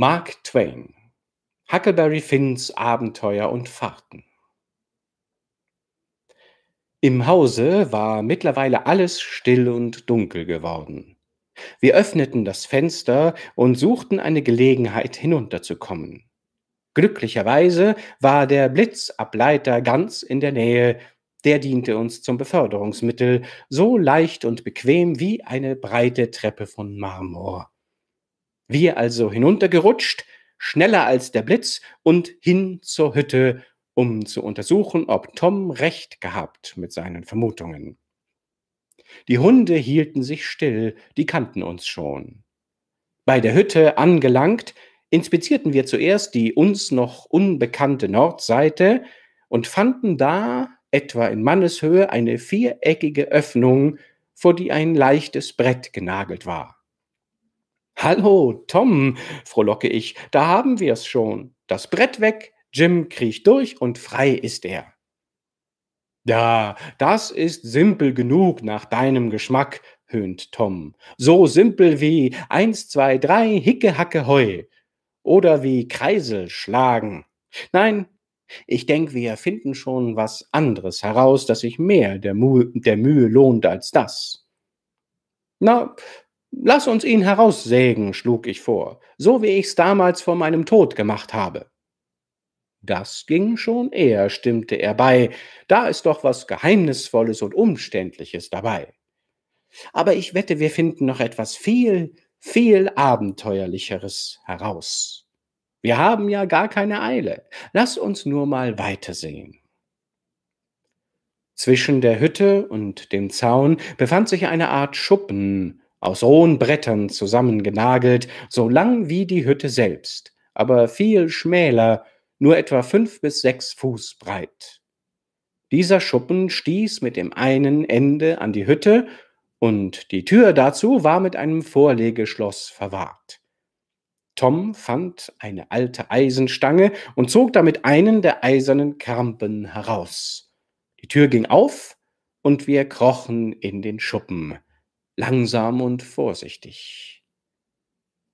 Mark Twain. Huckleberry Finns Abenteuer und Fahrten. Im Hause war mittlerweile alles still und dunkel geworden. Wir öffneten das Fenster und suchten eine Gelegenheit hinunterzukommen. Glücklicherweise war der Blitzableiter ganz in der Nähe, der diente uns zum Beförderungsmittel, so leicht und bequem wie eine breite Treppe von Marmor. Wir also hinuntergerutscht, schneller als der Blitz und hin zur Hütte, um zu untersuchen, ob Tom recht gehabt mit seinen Vermutungen. Die Hunde hielten sich still, die kannten uns schon. Bei der Hütte angelangt, inspizierten wir zuerst die uns noch unbekannte Nordseite und fanden da, etwa in Manneshöhe, eine viereckige Öffnung, vor die ein leichtes Brett genagelt war. Hallo, Tom, frohlocke ich, da haben wir's schon. Das Brett weg, Jim kriecht durch und frei ist er. Ja, das ist simpel genug nach deinem Geschmack, höhnt Tom. So simpel wie eins, zwei, drei, Hicke, Hacke, Heu. Oder wie Kreisel schlagen. Nein, ich denk, wir finden schon was anderes heraus, das sich mehr der, Mu der Mühe lohnt als das. Na, Lass uns ihn heraussägen, schlug ich vor, so wie ich's damals vor meinem Tod gemacht habe. Das ging schon eher, stimmte er bei, da ist doch was Geheimnisvolles und Umständliches dabei. Aber ich wette, wir finden noch etwas viel, viel Abenteuerlicheres heraus. Wir haben ja gar keine Eile. Lass uns nur mal weitersehen. Zwischen der Hütte und dem Zaun befand sich eine Art Schuppen, aus hohen Brettern zusammengenagelt, so lang wie die Hütte selbst, aber viel schmäler, nur etwa fünf bis sechs Fuß breit. Dieser Schuppen stieß mit dem einen Ende an die Hütte, und die Tür dazu war mit einem Vorlegeschloss verwahrt. Tom fand eine alte Eisenstange und zog damit einen der eisernen Krampen heraus. Die Tür ging auf, und wir krochen in den Schuppen langsam und vorsichtig.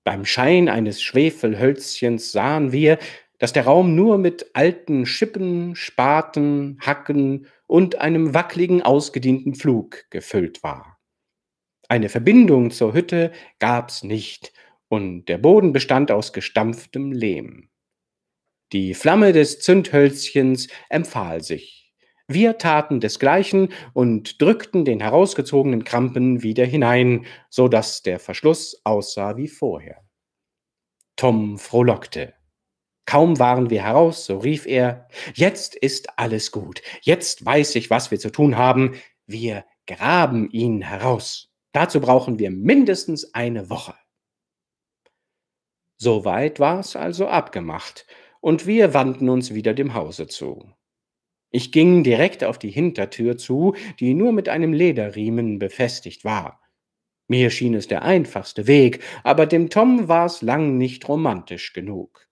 Beim Schein eines Schwefelhölzchens sahen wir, dass der Raum nur mit alten Schippen, Spaten, Hacken und einem wackligen, ausgedienten Flug gefüllt war. Eine Verbindung zur Hütte gab's nicht, und der Boden bestand aus gestampftem Lehm. Die Flamme des Zündhölzchens empfahl sich. Wir taten desgleichen und drückten den herausgezogenen Krampen wieder hinein, so dass der Verschluss aussah wie vorher. Tom frohlockte. Kaum waren wir heraus, so rief er, jetzt ist alles gut, jetzt weiß ich, was wir zu tun haben, wir graben ihn heraus. Dazu brauchen wir mindestens eine Woche. Soweit war's also abgemacht, und wir wandten uns wieder dem Hause zu. Ich ging direkt auf die Hintertür zu, die nur mit einem Lederriemen befestigt war. Mir schien es der einfachste Weg, aber dem Tom war es lang nicht romantisch genug.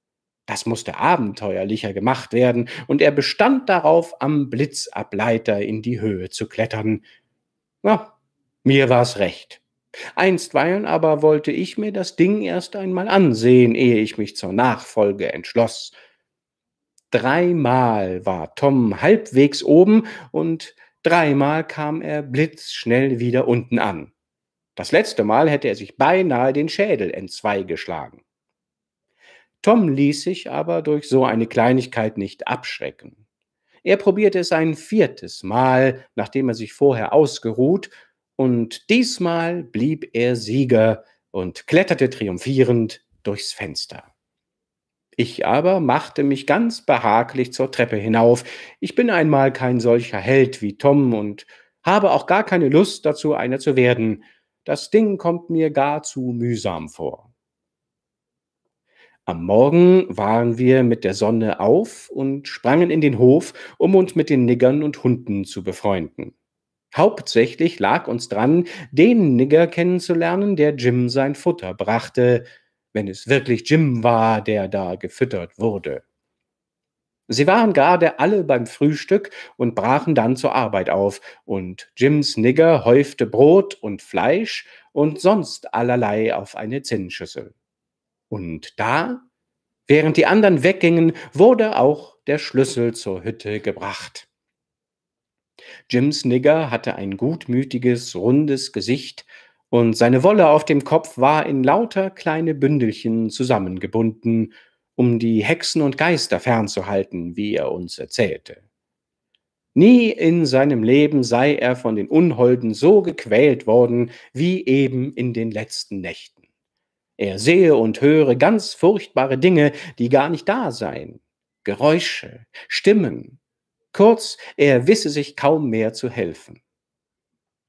Das musste abenteuerlicher gemacht werden, und er bestand darauf, am Blitzableiter in die Höhe zu klettern. Ja, mir war's recht. Einstweilen aber wollte ich mir das Ding erst einmal ansehen, ehe ich mich zur Nachfolge entschloss. Dreimal war Tom halbwegs oben und dreimal kam er blitzschnell wieder unten an. Das letzte Mal hätte er sich beinahe den Schädel entzweigeschlagen. Tom ließ sich aber durch so eine Kleinigkeit nicht abschrecken. Er probierte es ein viertes Mal, nachdem er sich vorher ausgeruht, und diesmal blieb er Sieger und kletterte triumphierend durchs Fenster. Ich aber machte mich ganz behaglich zur Treppe hinauf. Ich bin einmal kein solcher Held wie Tom und habe auch gar keine Lust dazu, einer zu werden. Das Ding kommt mir gar zu mühsam vor. Am Morgen waren wir mit der Sonne auf und sprangen in den Hof, um uns mit den Niggern und Hunden zu befreunden. Hauptsächlich lag uns dran, den Nigger kennenzulernen, der Jim sein Futter brachte, wenn es wirklich Jim war, der da gefüttert wurde. Sie waren gerade alle beim Frühstück und brachen dann zur Arbeit auf, und Jims Nigger häufte Brot und Fleisch und sonst allerlei auf eine Zinnschüssel. Und da, während die anderen weggingen, wurde auch der Schlüssel zur Hütte gebracht. Jims Nigger hatte ein gutmütiges, rundes Gesicht und seine Wolle auf dem Kopf war in lauter kleine Bündelchen zusammengebunden, um die Hexen und Geister fernzuhalten, wie er uns erzählte. Nie in seinem Leben sei er von den Unholden so gequält worden wie eben in den letzten Nächten. Er sehe und höre ganz furchtbare Dinge, die gar nicht da seien. Geräusche, Stimmen. Kurz, er wisse sich kaum mehr zu helfen.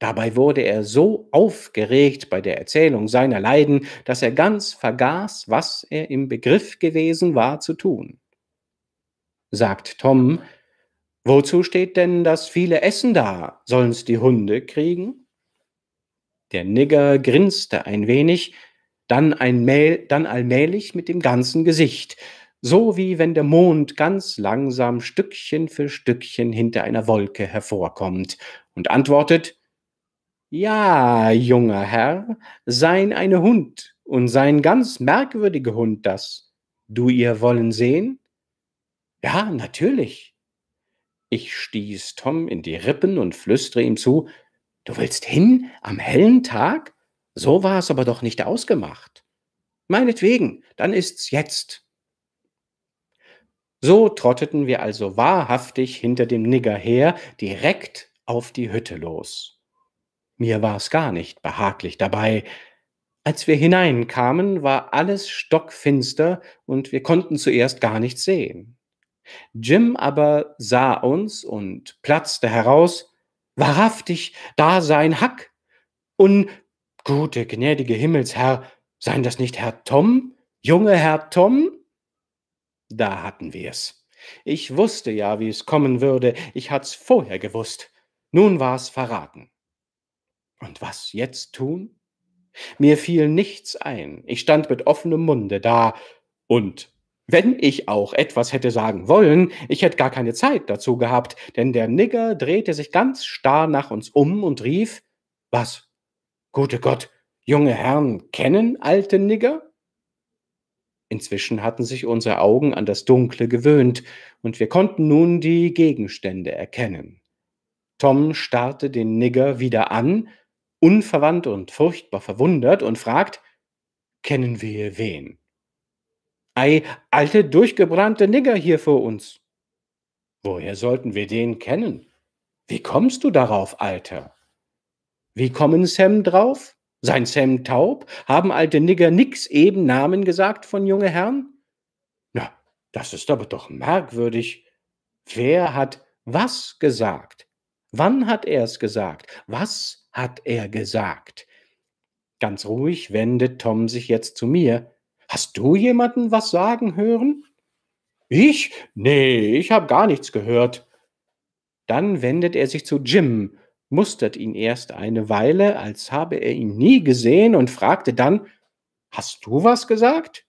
Dabei wurde er so aufgeregt bei der Erzählung seiner Leiden, dass er ganz vergaß, was er im Begriff gewesen war zu tun. Sagt Tom, wozu steht denn das viele Essen da? Sollen's die Hunde kriegen? Der Nigger grinste ein wenig, dann, ein Mähl, dann allmählich mit dem ganzen Gesicht, so wie wenn der Mond ganz langsam Stückchen für Stückchen hinter einer Wolke hervorkommt, und antwortet, ja, junger Herr, sein eine Hund und sein ganz merkwürdige Hund das. Du ihr wollen sehen? Ja, natürlich. Ich stieß Tom in die Rippen und flüstere ihm zu, du willst hin am hellen Tag? So war es aber doch nicht ausgemacht. Meinetwegen, dann ist's jetzt. So trotteten wir also wahrhaftig hinter dem Nigger her, direkt auf die Hütte los. Mir war's gar nicht behaglich dabei. Als wir hineinkamen, war alles stockfinster und wir konnten zuerst gar nichts sehen. Jim aber sah uns und platzte heraus, wahrhaftig, da sein Hack. Und gute, gnädige Himmelsherr, seien das nicht Herr Tom? Junge Herr Tom? Da hatten wir's. Ich wusste ja, wie es kommen würde, ich hat's vorher gewusst. Nun war's verraten. Und was jetzt tun? Mir fiel nichts ein. Ich stand mit offenem Munde da und wenn ich auch etwas hätte sagen wollen, ich hätte gar keine Zeit dazu gehabt, denn der Nigger drehte sich ganz starr nach uns um und rief, was? Gute Gott, junge Herren kennen alte Nigger? Inzwischen hatten sich unsere Augen an das Dunkle gewöhnt, und wir konnten nun die Gegenstände erkennen. Tom starrte den Nigger wieder an unverwandt und furchtbar verwundert und fragt, kennen wir wen? Ei, alte, durchgebrannte Nigger hier vor uns. Woher sollten wir den kennen? Wie kommst du darauf, Alter? Wie kommen Sam drauf? Sein Sam taub? Haben alte Nigger nix eben Namen gesagt von junge Herrn? Na, das ist aber doch merkwürdig. Wer hat was gesagt? Wann hat er's gesagt? Was hat er gesagt. Ganz ruhig wendet Tom sich jetzt zu mir. Hast du jemanden was sagen hören? Ich? Nee, ich habe gar nichts gehört. Dann wendet er sich zu Jim, mustert ihn erst eine Weile, als habe er ihn nie gesehen und fragte dann, Hast du was gesagt?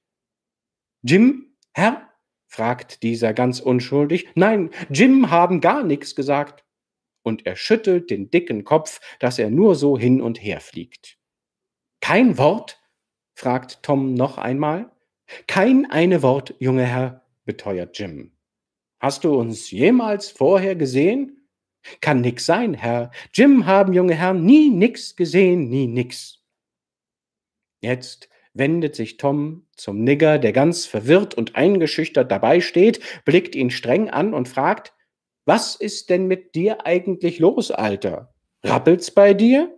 Jim, Herr? fragt dieser ganz unschuldig. Nein, Jim haben gar nichts gesagt und er schüttelt den dicken Kopf, dass er nur so hin und her fliegt. Kein Wort? fragt Tom noch einmal. Kein eine Wort, junger Herr, beteuert Jim. Hast du uns jemals vorher gesehen? Kann nix sein, Herr. Jim haben, junge Herr, nie nix gesehen, nie nix. Jetzt wendet sich Tom zum Nigger, der ganz verwirrt und eingeschüchtert dabei steht, blickt ihn streng an und fragt, was ist denn mit dir eigentlich los, Alter? Rappelt's bei dir?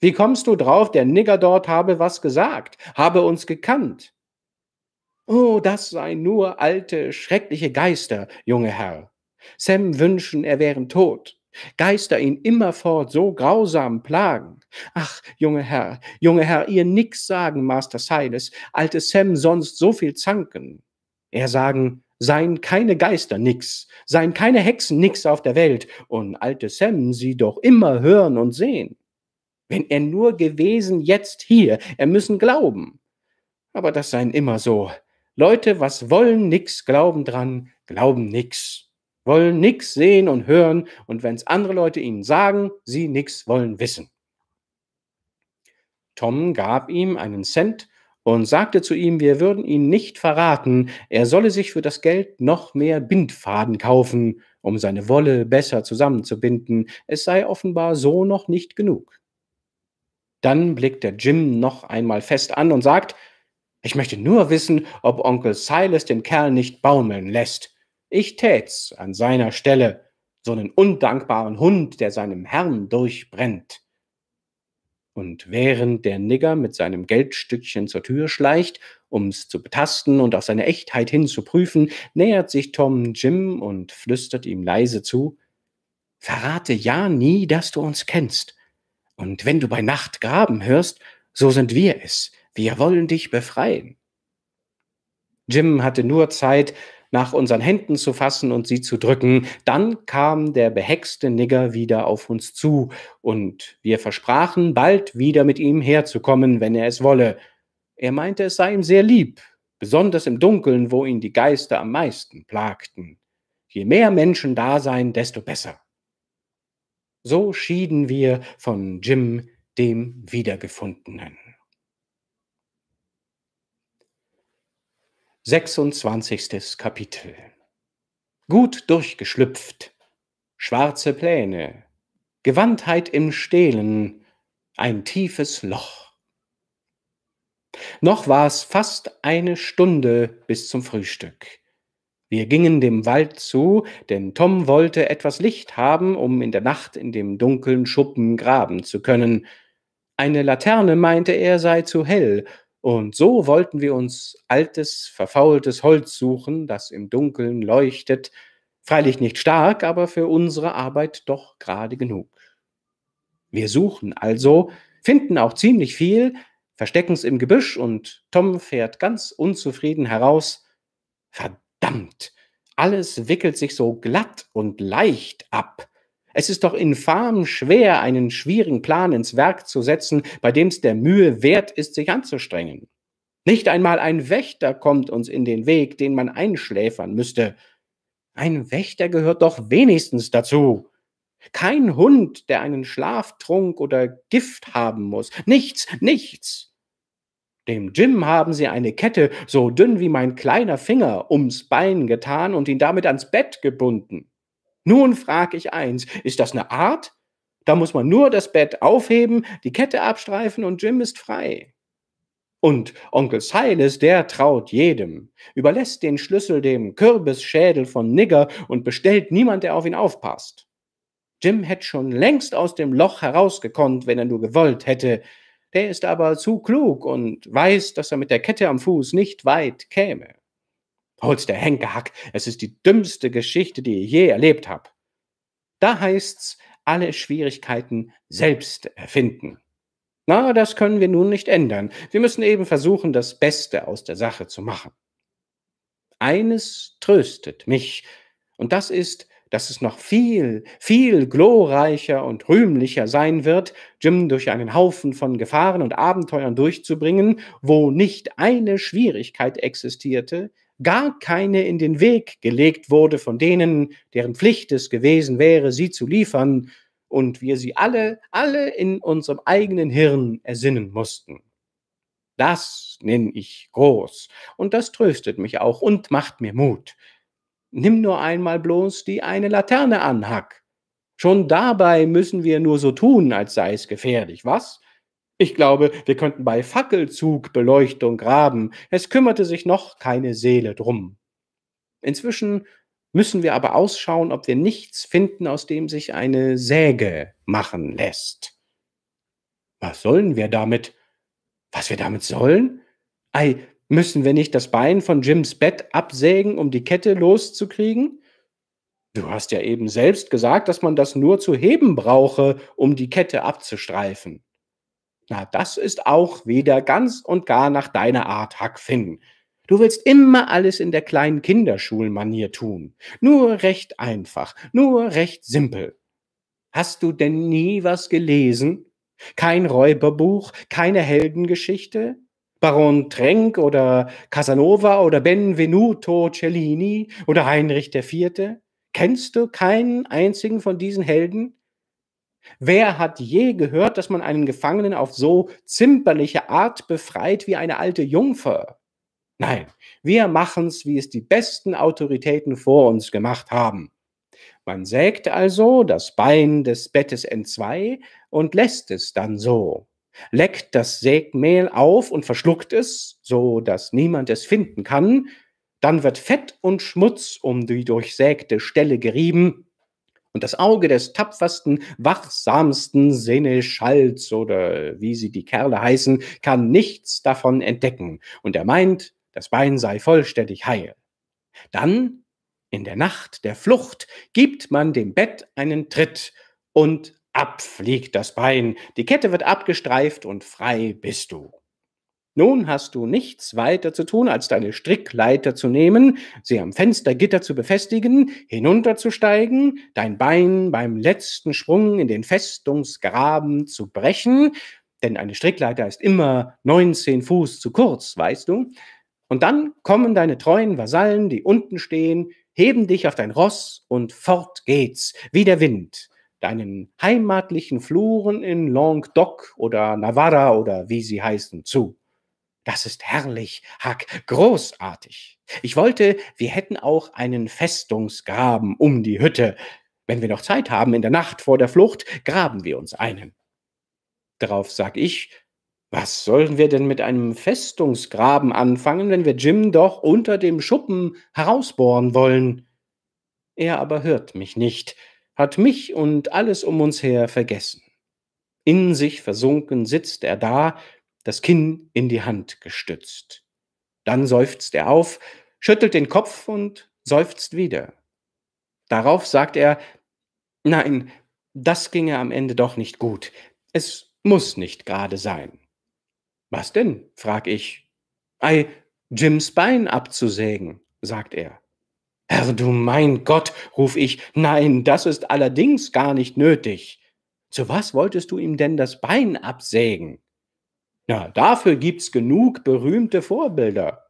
Wie kommst du drauf, der Nigger dort habe was gesagt, habe uns gekannt? Oh, das seien nur alte, schreckliche Geister, junge Herr. Sam wünschen, er wären tot. Geister ihn immerfort so grausam plagen. Ach, junge Herr, junge Herr, ihr nix sagen, Master Silas, alte Sam sonst so viel zanken. Er sagen, seien keine Geister nix, seien keine Hexen nix auf der Welt und alte Sam sie doch immer hören und sehen. Wenn er nur gewesen jetzt hier, er müssen glauben. Aber das seien immer so. Leute, was wollen nix, glauben dran, glauben nix. Wollen nix sehen und hören und wenn's andere Leute ihnen sagen, sie nix wollen wissen. Tom gab ihm einen Cent und sagte zu ihm, wir würden ihn nicht verraten, er solle sich für das Geld noch mehr Bindfaden kaufen, um seine Wolle besser zusammenzubinden, es sei offenbar so noch nicht genug. Dann blickt der Jim noch einmal fest an und sagt, ich möchte nur wissen, ob Onkel Silas den Kerl nicht baumeln lässt. Ich tät's an seiner Stelle, so einen undankbaren Hund, der seinem Herrn durchbrennt. Und während der Nigger mit seinem Geldstückchen zur Tür schleicht, um's zu betasten und auf seine Echtheit hin zu prüfen, nähert sich Tom Jim und flüstert ihm leise zu, Verrate ja nie, dass du uns kennst. Und wenn du bei Nacht graben hörst, so sind wir es. Wir wollen dich befreien. Jim hatte nur Zeit, nach unseren Händen zu fassen und sie zu drücken. Dann kam der behexte Nigger wieder auf uns zu, und wir versprachen, bald wieder mit ihm herzukommen, wenn er es wolle. Er meinte, es sei ihm sehr lieb, besonders im Dunkeln, wo ihn die Geister am meisten plagten. Je mehr Menschen da seien, desto besser. So schieden wir von Jim, dem Wiedergefundenen. 26. Kapitel Gut durchgeschlüpft, schwarze Pläne, Gewandtheit im Stehlen, ein tiefes Loch. Noch war es fast eine Stunde bis zum Frühstück. Wir gingen dem Wald zu, denn Tom wollte etwas Licht haben, um in der Nacht in dem dunklen Schuppen graben zu können. Eine Laterne meinte er sei zu hell, und so wollten wir uns altes, verfaultes Holz suchen, das im Dunkeln leuchtet, freilich nicht stark, aber für unsere Arbeit doch gerade genug. Wir suchen also, finden auch ziemlich viel, verstecken's im Gebüsch und Tom fährt ganz unzufrieden heraus. Verdammt, alles wickelt sich so glatt und leicht ab. Es ist doch infam schwer, einen schwierigen Plan ins Werk zu setzen, bei dem es der Mühe wert ist, sich anzustrengen. Nicht einmal ein Wächter kommt uns in den Weg, den man einschläfern müsste. Ein Wächter gehört doch wenigstens dazu. Kein Hund, der einen Schlaftrunk oder Gift haben muss. Nichts, nichts. Dem Jim haben sie eine Kette, so dünn wie mein kleiner Finger, ums Bein getan und ihn damit ans Bett gebunden. Nun frage ich eins, ist das eine Art? Da muss man nur das Bett aufheben, die Kette abstreifen und Jim ist frei. Und Onkel Silas, der traut jedem, überlässt den Schlüssel dem Kürbisschädel von Nigger und bestellt niemand, der auf ihn aufpasst. Jim hätte schon längst aus dem Loch herausgekonnt, wenn er nur gewollt hätte. Der ist aber zu klug und weiß, dass er mit der Kette am Fuß nicht weit käme. Holz der Henkehack. es ist die dümmste Geschichte, die ich je erlebt habe. Da heißt's, alle Schwierigkeiten selbst erfinden. Na, das können wir nun nicht ändern. Wir müssen eben versuchen, das Beste aus der Sache zu machen. Eines tröstet mich, und das ist, dass es noch viel, viel glorreicher und rühmlicher sein wird, Jim durch einen Haufen von Gefahren und Abenteuern durchzubringen, wo nicht eine Schwierigkeit existierte, gar keine in den Weg gelegt wurde von denen, deren Pflicht es gewesen wäre, sie zu liefern, und wir sie alle, alle in unserem eigenen Hirn ersinnen mussten. Das nenn ich groß, und das tröstet mich auch und macht mir Mut. Nimm nur einmal bloß die eine Laterne an, Hack. Schon dabei müssen wir nur so tun, als sei es gefährlich, was? Ich glaube, wir könnten bei Fackelzug, Beleuchtung graben. Es kümmerte sich noch keine Seele drum. Inzwischen müssen wir aber ausschauen, ob wir nichts finden, aus dem sich eine Säge machen lässt. Was sollen wir damit? Was wir damit sollen? Ei, müssen wir nicht das Bein von Jims Bett absägen, um die Kette loszukriegen? Du hast ja eben selbst gesagt, dass man das nur zu heben brauche, um die Kette abzustreifen. Na, das ist auch wieder ganz und gar nach deiner Art, Hack Finn. Du willst immer alles in der kleinen Kinderschulmanier tun. Nur recht einfach, nur recht simpel. Hast du denn nie was gelesen? Kein Räuberbuch, keine Heldengeschichte? Baron Trenck oder Casanova oder Benvenuto Cellini oder Heinrich IV.? Kennst du keinen einzigen von diesen Helden? Wer hat je gehört, dass man einen Gefangenen auf so zimperliche Art befreit wie eine alte Jungfer? Nein, wir machen's, wie es die besten Autoritäten vor uns gemacht haben. Man sägt also das Bein des Bettes entzwei und lässt es dann so, leckt das Sägmehl auf und verschluckt es, so dass niemand es finden kann, dann wird Fett und Schmutz um die durchsägte Stelle gerieben, und das Auge des tapfersten, wachsamsten Seneschalls oder wie sie die Kerle heißen, kann nichts davon entdecken. Und er meint, das Bein sei vollständig heil. Dann, in der Nacht der Flucht, gibt man dem Bett einen Tritt und abfliegt das Bein. Die Kette wird abgestreift und frei bist du. Nun hast du nichts weiter zu tun, als deine Strickleiter zu nehmen, sie am Fenstergitter zu befestigen, hinunterzusteigen, dein Bein beim letzten Sprung in den Festungsgraben zu brechen, denn eine Strickleiter ist immer 19 Fuß zu kurz, weißt du? Und dann kommen deine treuen Vasallen, die unten stehen, heben dich auf dein Ross und fort geht's, wie der Wind, deinen heimatlichen Fluren in Languedoc oder Navarra oder wie sie heißen, zu. Das ist herrlich, Hack, großartig. Ich wollte, wir hätten auch einen Festungsgraben um die Hütte. Wenn wir noch Zeit haben in der Nacht vor der Flucht, graben wir uns einen. Darauf sag ich, was sollen wir denn mit einem Festungsgraben anfangen, wenn wir Jim doch unter dem Schuppen herausbohren wollen? Er aber hört mich nicht, hat mich und alles um uns her vergessen. In sich versunken sitzt er da das Kinn in die Hand gestützt. Dann seufzt er auf, schüttelt den Kopf und seufzt wieder. Darauf sagt er, nein, das ginge am Ende doch nicht gut. Es muss nicht gerade sein. Was denn? frag ich. Ei, Jims Bein abzusägen, sagt er. Herr, du mein Gott, ruf ich, nein, das ist allerdings gar nicht nötig. Zu was wolltest du ihm denn das Bein absägen? Ja, dafür gibt es genug berühmte Vorbilder.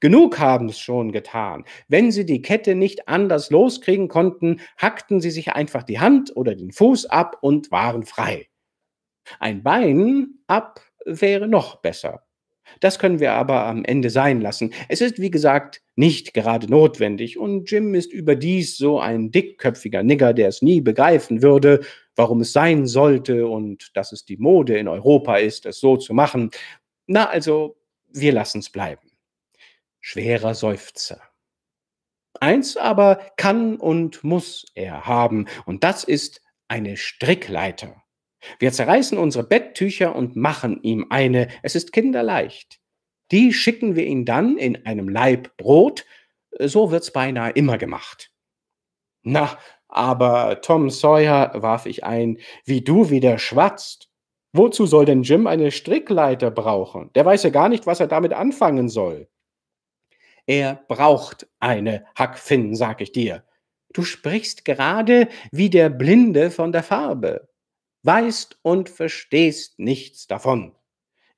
Genug haben es schon getan. Wenn sie die Kette nicht anders loskriegen konnten, hackten sie sich einfach die Hand oder den Fuß ab und waren frei. Ein Bein ab wäre noch besser. Das können wir aber am Ende sein lassen. Es ist, wie gesagt, nicht gerade notwendig und Jim ist überdies so ein dickköpfiger Nigger, der es nie begreifen würde, warum es sein sollte und dass es die Mode in Europa ist, es so zu machen. Na also, wir lassen es bleiben. Schwerer Seufzer. Eins aber kann und muss er haben, und das ist eine Strickleiter. Wir zerreißen unsere Betttücher und machen ihm eine, es ist kinderleicht. Die schicken wir ihm dann in einem Laib Brot, so wird's beinahe immer gemacht. Na, aber Tom Sawyer warf ich ein, wie du wieder schwatzt. Wozu soll denn Jim eine Strickleiter brauchen? Der weiß ja gar nicht, was er damit anfangen soll. Er braucht eine Hackfinn, sag ich dir. Du sprichst gerade wie der Blinde von der Farbe, weißt und verstehst nichts davon.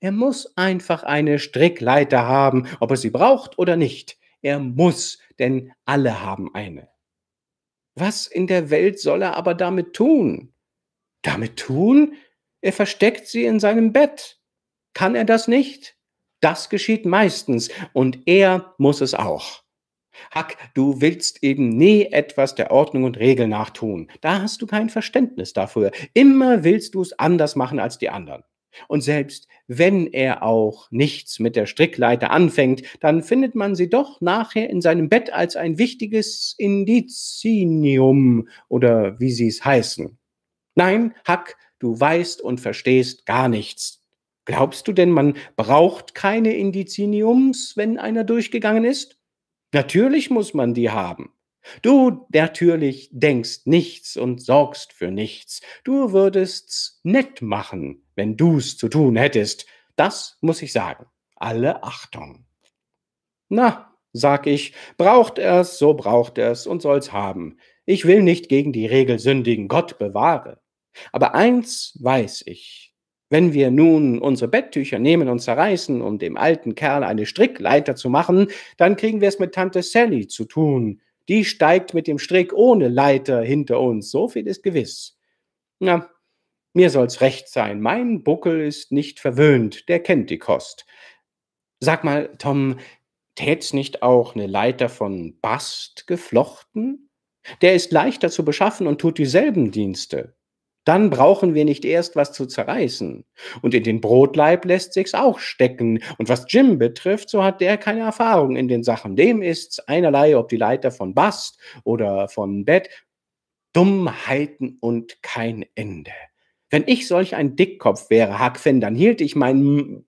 Er muss einfach eine Strickleiter haben, ob er sie braucht oder nicht. Er muss, denn alle haben eine. Was in der Welt soll er aber damit tun? Damit tun? Er versteckt sie in seinem Bett. Kann er das nicht? Das geschieht meistens und er muss es auch. Hack, du willst eben nie etwas der Ordnung und Regel nachtun. Da hast du kein Verständnis dafür. Immer willst du es anders machen als die anderen. Und selbst wenn er auch nichts mit der Strickleiter anfängt, dann findet man sie doch nachher in seinem Bett als ein wichtiges Indizinium oder wie sie es heißen. Nein, Hack, du weißt und verstehst gar nichts. Glaubst du denn, man braucht keine Indiziniums, wenn einer durchgegangen ist? Natürlich muss man die haben. Du natürlich denkst nichts und sorgst für nichts. Du würdest's nett machen, wenn du's zu tun hättest. Das muss ich sagen. Alle Achtung. Na, sag ich, braucht er's, so braucht er's und soll's haben. Ich will nicht gegen die Regel sündigen, Gott bewahre. Aber eins weiß ich. Wenn wir nun unsere Betttücher nehmen und zerreißen, um dem alten Kerl eine Strickleiter zu machen, dann kriegen wir es mit Tante Sally zu tun. Die steigt mit dem Strick ohne Leiter hinter uns, so viel ist gewiss. Na, mir soll's recht sein, mein Buckel ist nicht verwöhnt, der kennt die Kost. Sag mal, Tom, tät's nicht auch ne Leiter von Bast geflochten? Der ist leichter zu beschaffen und tut dieselben Dienste. Dann brauchen wir nicht erst was zu zerreißen. Und in den Brotleib lässt sich's auch stecken. Und was Jim betrifft, so hat der keine Erfahrung in den Sachen. Dem ist's einerlei, ob die Leiter von Bast oder von Bett. Dummheiten und kein Ende. Wenn ich solch ein Dickkopf wäre, Huck Finn, dann hielte ich meinen.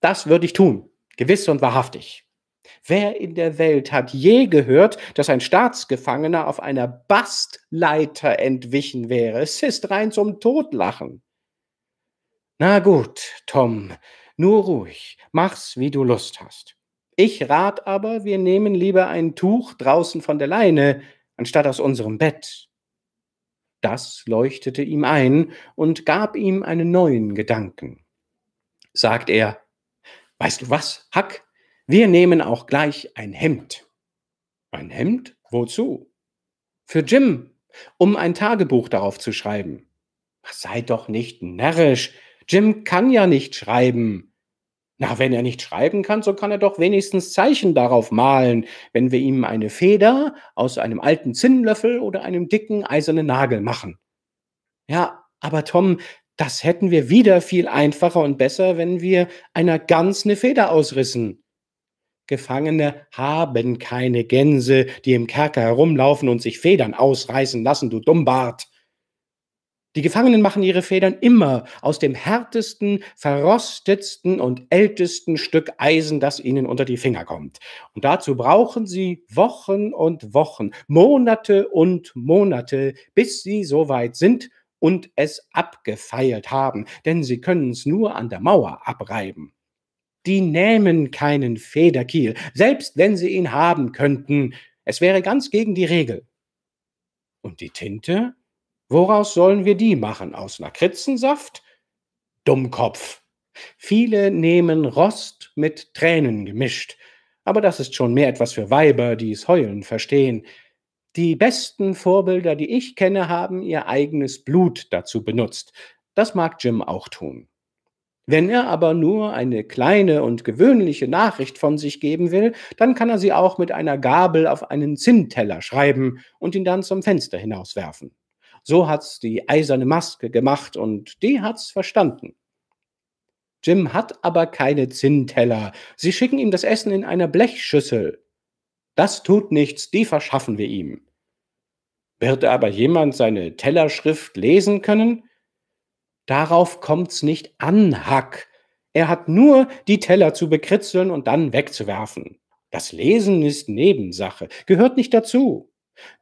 Das würde ich tun, gewiss und wahrhaftig. Wer in der Welt hat je gehört, dass ein Staatsgefangener auf einer Bastleiter entwichen wäre? Es ist rein zum Totlachen. Na gut, Tom, nur ruhig, mach's, wie du Lust hast. Ich rat aber, wir nehmen lieber ein Tuch draußen von der Leine, anstatt aus unserem Bett. Das leuchtete ihm ein und gab ihm einen neuen Gedanken. Sagt er, weißt du was, Hack, wir nehmen auch gleich ein Hemd. Ein Hemd? Wozu? Für Jim, um ein Tagebuch darauf zu schreiben. Sei doch nicht närrisch, Jim kann ja nicht schreiben. Na, wenn er nicht schreiben kann, so kann er doch wenigstens Zeichen darauf malen, wenn wir ihm eine Feder aus einem alten Zinnlöffel oder einem dicken eisernen Nagel machen. Ja, aber Tom, das hätten wir wieder viel einfacher und besser, wenn wir einer Gans eine Feder ausrissen. Gefangene haben keine Gänse, die im Kerker herumlaufen und sich Federn ausreißen lassen, du Dummbart. Die Gefangenen machen ihre Federn immer aus dem härtesten, verrostetsten und ältesten Stück Eisen, das ihnen unter die Finger kommt. Und dazu brauchen sie Wochen und Wochen, Monate und Monate, bis sie soweit sind und es abgefeilt haben, denn sie können es nur an der Mauer abreiben. Die nähmen keinen Federkiel, selbst wenn sie ihn haben könnten. Es wäre ganz gegen die Regel. Und die Tinte? Woraus sollen wir die machen? Aus Lakritzensaft? Dummkopf. Viele nehmen Rost mit Tränen gemischt. Aber das ist schon mehr etwas für Weiber, die's Heulen verstehen. Die besten Vorbilder, die ich kenne, haben ihr eigenes Blut dazu benutzt. Das mag Jim auch tun. Wenn er aber nur eine kleine und gewöhnliche Nachricht von sich geben will, dann kann er sie auch mit einer Gabel auf einen Zinnteller schreiben und ihn dann zum Fenster hinauswerfen. So hat's die eiserne Maske gemacht und die hat's verstanden. Jim hat aber keine Zinnteller. Sie schicken ihm das Essen in einer Blechschüssel. Das tut nichts, die verschaffen wir ihm. Wird aber jemand seine Tellerschrift lesen können? Darauf kommt's nicht an, Hack. Er hat nur die Teller zu bekritzeln und dann wegzuwerfen. Das Lesen ist Nebensache, gehört nicht dazu.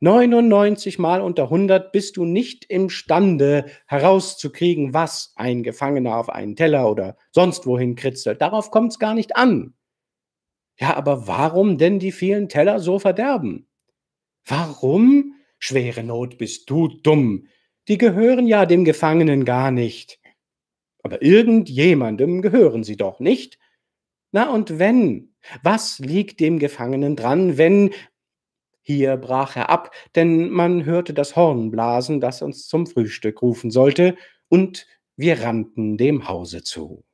99 mal unter 100 bist du nicht imstande herauszukriegen, was ein Gefangener auf einen Teller oder sonst wohin kritzelt. Darauf kommt es gar nicht an. Ja, aber warum denn die vielen Teller so verderben? Warum? Schwere Not, bist du dumm. Die gehören ja dem Gefangenen gar nicht. Aber irgendjemandem gehören sie doch nicht. Na und wenn? Was liegt dem Gefangenen dran, wenn hier brach er ab, denn man hörte das Horn blasen, das uns zum Frühstück rufen sollte, und wir rannten dem Hause zu.